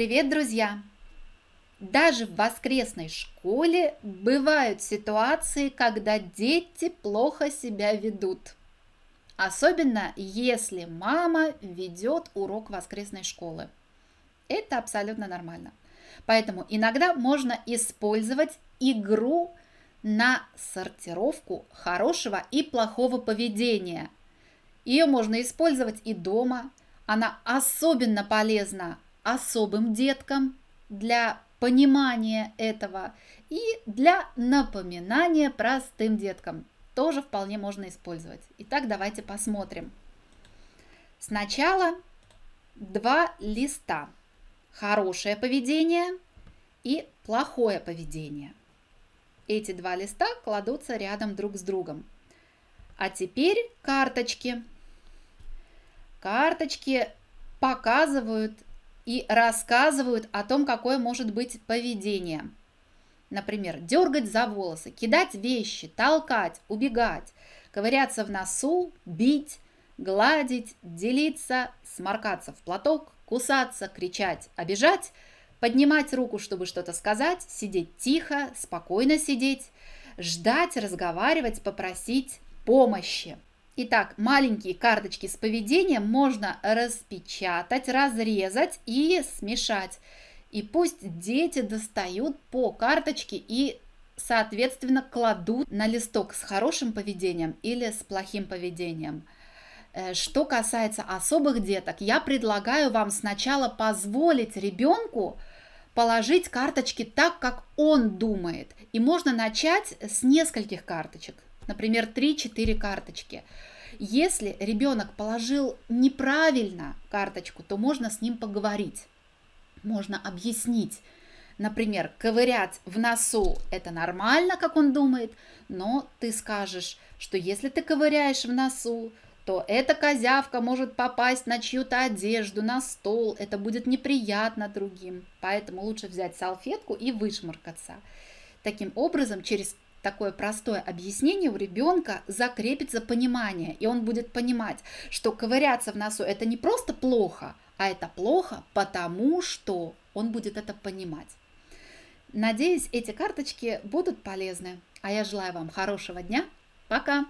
Привет, друзья! Даже в воскресной школе бывают ситуации, когда дети плохо себя ведут. Особенно если мама ведет урок воскресной школы. Это абсолютно нормально. Поэтому иногда можно использовать игру на сортировку хорошего и плохого поведения. Ее можно использовать и дома. Она особенно полезна особым деткам для понимания этого и для напоминания простым деткам. Тоже вполне можно использовать. Итак, давайте посмотрим. Сначала два листа. Хорошее поведение и плохое поведение. Эти два листа кладутся рядом друг с другом. А теперь карточки. Карточки показывают и рассказывают о том, какое может быть поведение. Например, дергать за волосы, кидать вещи, толкать, убегать, ковыряться в носу, бить, гладить, делиться, сморкаться в платок, кусаться, кричать, обижать, поднимать руку, чтобы что-то сказать, сидеть тихо, спокойно сидеть, ждать, разговаривать, попросить помощи. Итак, маленькие карточки с поведением можно распечатать, разрезать и смешать. И пусть дети достают по карточке и, соответственно, кладут на листок с хорошим поведением или с плохим поведением. Э, что касается особых деток, я предлагаю вам сначала позволить ребенку положить карточки так, как он думает. И можно начать с нескольких карточек например, 3-4 карточки. Если ребенок положил неправильно карточку, то можно с ним поговорить, можно объяснить. Например, ковырять в носу – это нормально, как он думает, но ты скажешь, что если ты ковыряешь в носу, то эта козявка может попасть на чью-то одежду, на стол, это будет неприятно другим, поэтому лучше взять салфетку и вышмаркаться. Таким образом, через такое простое объяснение у ребенка закрепится понимание, и он будет понимать, что ковыряться в носу это не просто плохо, а это плохо, потому что он будет это понимать. Надеюсь, эти карточки будут полезны. А я желаю вам хорошего дня. Пока!